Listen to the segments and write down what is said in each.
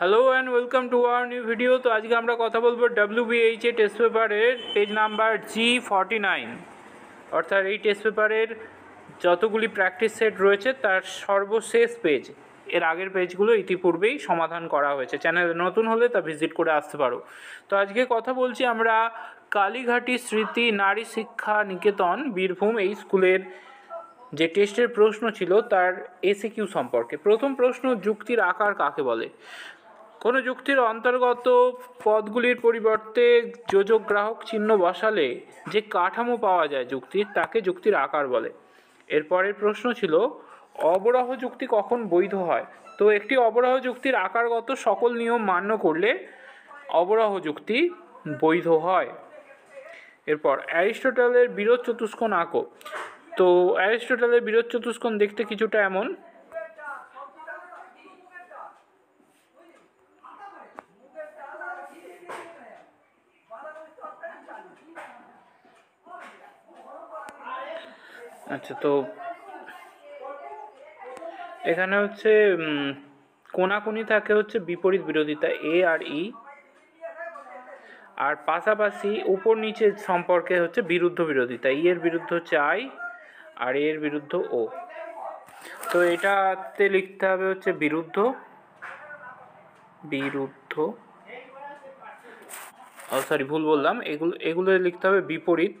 hello and welcome to our new video তো আজকে আমরা কথা বলবো ডাব্লিউ বিএইচএ টেস্ট পেপারের page number G forty nine অর্থাৎ এই টেস্ট পেপারের যতগুলি প্র্যাকটিস সেট রয়েছে তার সর্বশেষ পেজ এর আগের পেজগুলো ইতিপূর্বেই সমাধান করা হয়েছে চ্যানেলে নতুন হলে তা ভিজিট করে আসতে পারো তো আজকে কথা বলছি আমরা কালীঘাটি স্মৃতি নারী শিক্ষা নিকেতন বীরভূম এই স্কুলের যে টেস্টের প্রশ্ন ছিল তার এসিকিউ e সম্পর্কে প্রথম প্রশ্ন যুক্তির আকার কাকে বলে কোনো যুক্তির অন্তর্গত পদগুলির পরিবর্তে যোজক গ্রাহক চিহ্ন বসালে যে কাঠামো পাওয়া যায় যুক্তির তাকে যুক্তির আকার বলে এরপরের প্রশ্ন ছিল অবরাহ যুক্তি কখন বৈধ হয় তো একটি অবরাহ যুক্তির আকারগত সকল নিয়ম মান্য করলে অবরাহ যুক্তি বৈধ হয় এরপর অ্যারিস্টোটালের বিরোধ চতুষ্কোণ আঁকো তো অ্যারিস্টোটলের বিরোধ চতুষ্কোণ দেখতে কিছুটা এমন আচ্ছা তো এখানে হচ্ছে কোনাকুনি থাকে হচ্ছে বিপরীত বিরোধিতা এ আর ই আর পাশাপাশি উপর নিচে সম্পর্কে হচ্ছে বিরুদ্ধ বিরোধিতা ই এর বিরুদ্ধ হচ্ছে আই আর এর বিরুদ্ধ ও তো এটাতে লিখতে হবে হচ্ছে বিরুদ্ধ বিরুদ্ধ সরি ভুল বললাম এগুলো এগুলো লিখতে হবে বিপরীত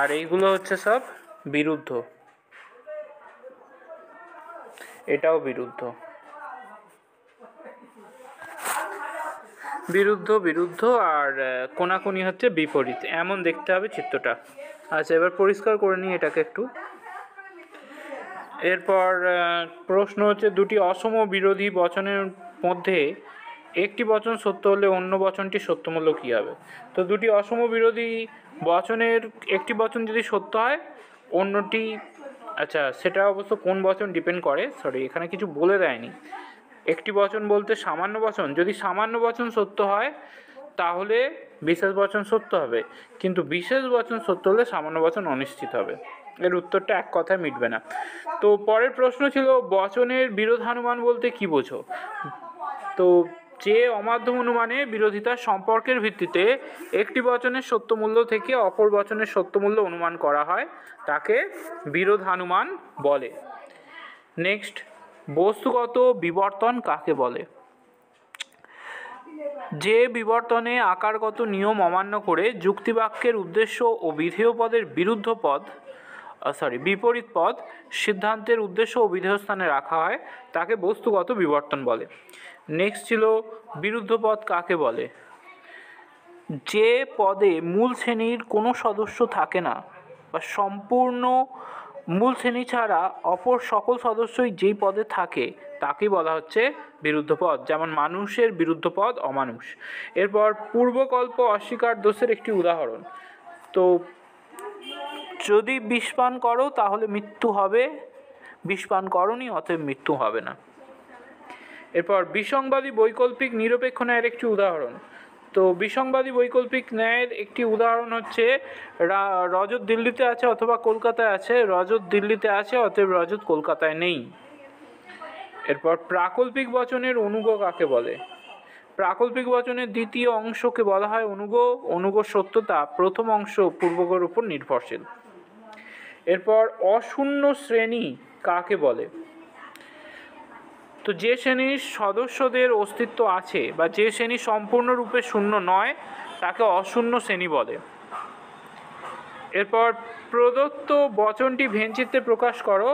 আর এইগুলো হচ্ছে সব বিরুদ্ধ এটাও বিরুদ্ধ বিরুদ্ধ বিরুদ্ধ আর কোনাকুনি হচ্ছে বিপরীত এমন দেখতে হবে চিত্রটা আচ্ছা এবার পরিষ্কার করে নিই এটাকে একটু এরপর প্রশ্ন হচ্ছে দুটি অসম বিরোধী বচনের মধ্যে একটি বচন সত্য হলে অন্য বচনটি সত্যমূল্য কী হবে তো দুটি অসম বিরোধী বচনের একটি বচন যদি সত্য হয় অন্যটি আচ্ছা সেটা অবশ্য কোন বচন ডিপেন্ড করে সরি এখানে কিছু বলে দেয়নি একটি বচন বলতে সামান্য বচন যদি সামান্য বচন সত্য হয় তাহলে বিশেষ বচন সত্য হবে কিন্তু বিশেষ বচন সত্য হলে সামান্য বচন অনিশ্চিত হবে এর উত্তরটা এক কথায় মিটবে না তো পরের প্রশ্ন ছিল বচনের বিরোধানুমান বলতে কি বোঝো তো যে অমাধ্যম অনুমানে বিরোধিতা সম্পর্কের ভিত্তিতে একটি বচনের সত্যমূল্য থেকে অপর বচনের সত্যমূল্য অনুমান করা হয় তাকে বিরোধানুমান বলে নেক্সট বস্তুগত বিবর্তন কাকে বলে যে বিবর্তনে আকারগত নিয়ম অমান্য করে যুক্তিবাক্যের উদ্দেশ্য ও বিধেয় পদের বিরুদ্ধ পদ সরি বিপরীত পদ সিদ্ধান্তের উদ্দেশ্য ও স্থানে রাখা হয় তাকে বস্তুগত বিবর্তন বলে নেক্সট ছিল বিরুদ্ধ পদ কাকে বলে যে পদে মূল শ্রেণীর কোনো সদস্য থাকে না বা সম্পূর্ণ মূল শ্রেণী ছাড়া অপর সকল সদস্যই যেই পদে থাকে তাকেই বলা হচ্ছে বিরুদ্ধ পদ যেমন মানুষের বিরুদ্ধ পদ অমানুষ এরপর পূর্বকল্প অস্বীকার দোষের একটি উদাহরণ তো যদি বিষপান করো তাহলে মৃত্যু হবে বিষপান করনি অতএব মৃত্যু হবে না এরপর বিসংবাদী বৈকল্পিক নিরপেক্ষ ন্যায়ের একটি উদাহরণ তো বিসংবাদী বৈকল্পিক ন্যায়ের একটি উদাহরণ হচ্ছে রজত দিল্লিতে আছে অথবা কলকাতায় আছে রজত দিল্লিতে আছে অতএব রজত কলকাতায় নেই এরপর প্রাকল্পিক বচনের অনুগ কাকে বলে প্রাকল্পিক বচনের দ্বিতীয় অংশকে বলা হয় অনুগ অনুগ সত্যতা প্রথম অংশ পূর্বগর উপর নির্ভরশীল এরপর অশূন্য শ্রেণী কাকে বলে তো যে শ্রেণীর সদস্যদের অস্তিত্ব আছে বা যে শ্রেণী সম্পূর্ণরূপে শূন্য নয় তাকে অশূন্য শ্রেণী বলে এরপর প্রদত্ত বচনটি ভেঞ্চিত্রে প্রকাশ করো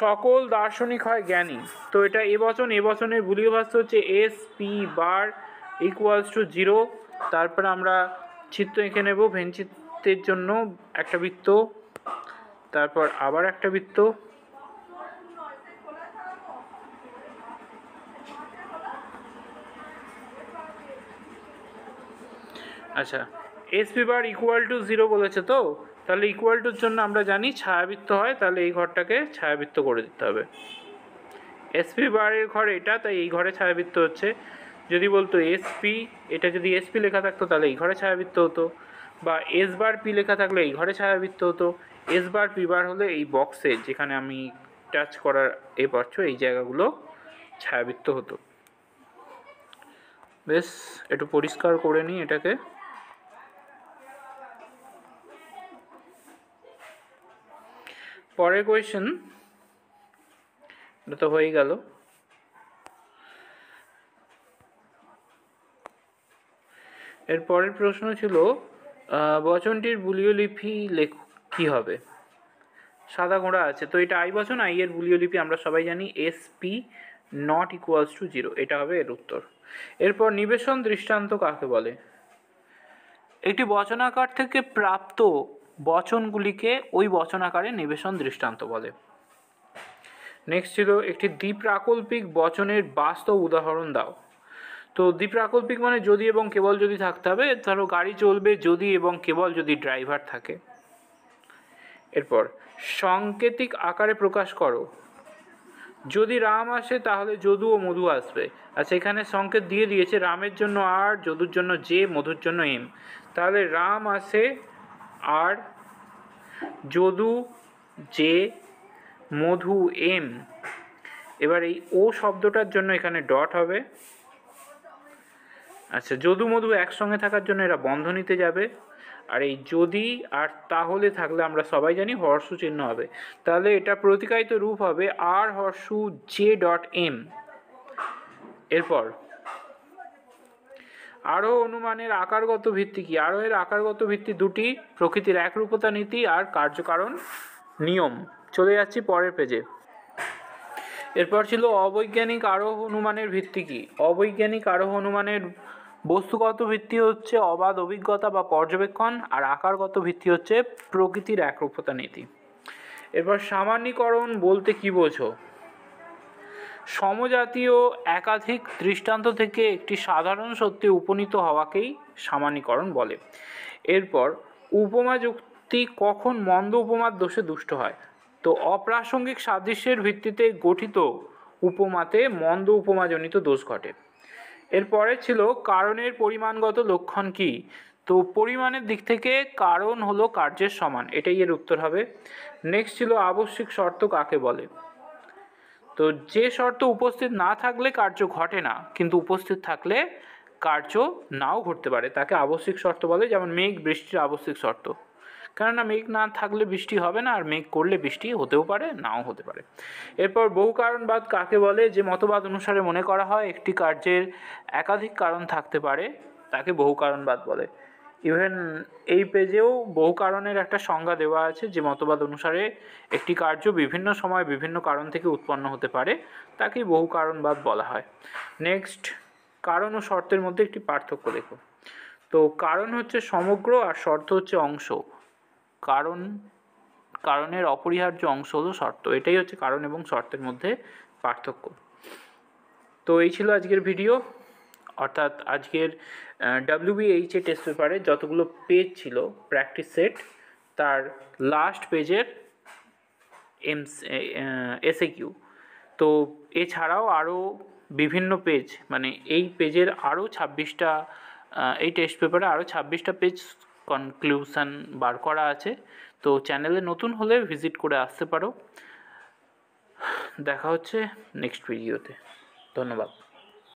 সকল দার্শনিক হয় জ্ঞানী তো এটা এ বচন এ বচনের গুলীয় ভাষ্য হচ্ছে S P bar equals to zero তারপর আমরা চিত্র এঁকে নেব ভেঞ্চিত্রের জন্য একটা বৃত্ত তারপর আবার একটা বৃত্ত আচ্ছা SP bar equal to zero বলেছে তো তাহলে ইকুয়াল টুর জন্য আমরা জানি ছায়াবৃত্ত হয় তাহলে এই ঘরটাকে ছায়াবৃত্ত করে দিতে হবে এসপি বারের ঘর এটা তাই এই ঘরে ছায়াবৃত্ত হচ্ছে যদি বলতো এসপি এটা যদি এসপি লেখা থাকতো তাহলে এই ঘরে ছায়াবৃত্ত হতো বা এস বার পি লেখা থাকলে এই ঘরে ছায়াবৃত্ত হতো এস বার পি বার হলে এই বক্সে যেখানে আমি টাচ করার এ পারছ এই জায়গাগুলো ছায়াবৃত্ত হতো বেশ একটু পরিষ্কার করে নিই এটাকে পরের কোয়েশ্চেন এটা তো হয়ে গেল এর পরের প্রশ্ন ছিল বচনটির বুলীয় লিপি লেখ কি হবে সাদা ঘোড়া আছে তো এটা আই বচন আই এর বুলিও লিপি আমরা সবাই জানি S P not equals to zero এটা হবে এর উত্তর এরপর নিবেশন দৃষ্টান্ত কাকে বলে একটি বচনাকার থেকে প্রাপ্ত বচনগুলিকে ওই বচনাকারে নিবেশন দৃষ্টান্ত বলে নেক্সট ছিল একটি দ্বিপ্রাকল্পিক বচনের বাস্তব উদাহরণ দাও তো দ্বিপ্রাকল্পিক মানে যদি এবং কেবল যদি থাকতে হবে ধরো গাড়ি চলবে যদি এবং কেবল যদি ড্রাইভার থাকে এরপর সাংকেতিক আকারে প্রকাশ করো যদি রাম আসে তাহলে যদু ও মধু আসবে আচ্ছা এখানে সংকেত দিয়ে দিয়েছে রামের জন্য আর যদুর জন্য জে মধুর জন্য এম তাহলে রাম আসে আর যদু জে মধু এম এবার এই ও শব্দটার জন্য এখানে ডট হবে আচ্ছা যদু মধু একসঙ্গে থাকার জন্য এরা বন্ধনীতে যাবে আর এই যদি আর তাহলে থাকলে আমরা সবাই জানি হর্ষু চিহ্ন হবে তাহলে এটা প্রতিকায়িত রূপ হবে আর হর্ষু জে ডট এম এরপর আরও অনুমানের আকারগত ভিত্তি কি আরও এর আকারগত ভিত্তি দুটি প্রকৃতির একরূপতা নীতি আর কার্যকারণ নিয়ম চলে যাচ্ছি পরের পেজে এরপর ছিল অবৈজ্ঞানিক আরোহ অনুমানের ভিত্তি কি অবৈজ্ঞানিক আরোহ অনুমানের বস্তুগত ভিত্তি হচ্ছে অবাধ অভিজ্ঞতা বা পর্যবেক্ষণ আর আকারগত ভিত্তি হচ্ছে প্রকৃতির একরূপতা নীতি এরপর সামান্যীকরণ বলতে কি বোঝো সমজাতীয় একাধিক দৃষ্টান্ত থেকে একটি সাধারণ সত্যে উপনীত হওয়াকেই সামান্যীকরণ বলে এরপর উপমা যুক্তি কখন মন্দ উপমার দোষে দুষ্ট হয় তো অপ্রাসঙ্গিক সাদৃশ্যের ভিত্তিতে গঠিত উপমাতে মন্দ উপমাজনিত দোষ ঘটে এরপরে ছিল কারণের পরিমাণগত লক্ষণ কি তো পরিমাণের দিক থেকে কারণ হলো কার্যের সমান এটাই এর উত্তর হবে নেক্সট ছিল আবশ্যিক শর্ত কাকে বলে তো যে শর্ত উপস্থিত না থাকলে কার্য ঘটে না কিন্তু উপস্থিত থাকলে কার্য নাও ঘটতে পারে তাকে আবশ্যিক শর্ত বলে যেমন মেঘ বৃষ্টির আবশ্যিক শর্ত কেননা মেঘ না থাকলে বৃষ্টি হবে না আর মেঘ করলে বৃষ্টি হতেও পারে নাও হতে পারে এরপর বহু কারণবাদ কাকে বলে যে মতবাদ অনুসারে মনে করা হয় একটি কার্যের একাধিক কারণ থাকতে পারে তাকে বহু কারণবাদ বলে ইভেন এই পেজেও বহু কারণের একটা সংজ্ঞা দেওয়া আছে যে মতবাদ অনুসারে একটি কার্য বিভিন্ন সময় বিভিন্ন কারণ থেকে উৎপন্ন হতে পারে তাকেই বহু কারণবাদ বলা হয় নেক্সট কারণ ও শর্তের মধ্যে একটি পার্থক্য দেখো তো কারণ হচ্ছে সমগ্র আর শর্ত হচ্ছে অংশ কারণ কারণের অপরিহার্য অংশ হলো শর্ত এটাই হচ্ছে কারণ এবং শর্তের মধ্যে পার্থক্য তো এই ছিল আজকের ভিডিও অর্থাৎ আজকের ডাব্লিউবিএইচ এ টেস্ট পেপারে যতগুলো পেজ ছিল প্র্যাকটিস সেট তার লাস্ট পেজের এমস এসএ কিউ তো এছাড়াও আরও বিভিন্ন পেজ মানে এই পেজের আরও ছাব্বিশটা এই টেস্ট পেপারে আরও ছাব্বিশটা পেজ কনক্লুশন বার করা আছে তো চ্যানেলে নতুন হলে ভিজিট করে আসতে পারো দেখা হচ্ছে নেক্সট ভিডিওতে ধন্যবাদ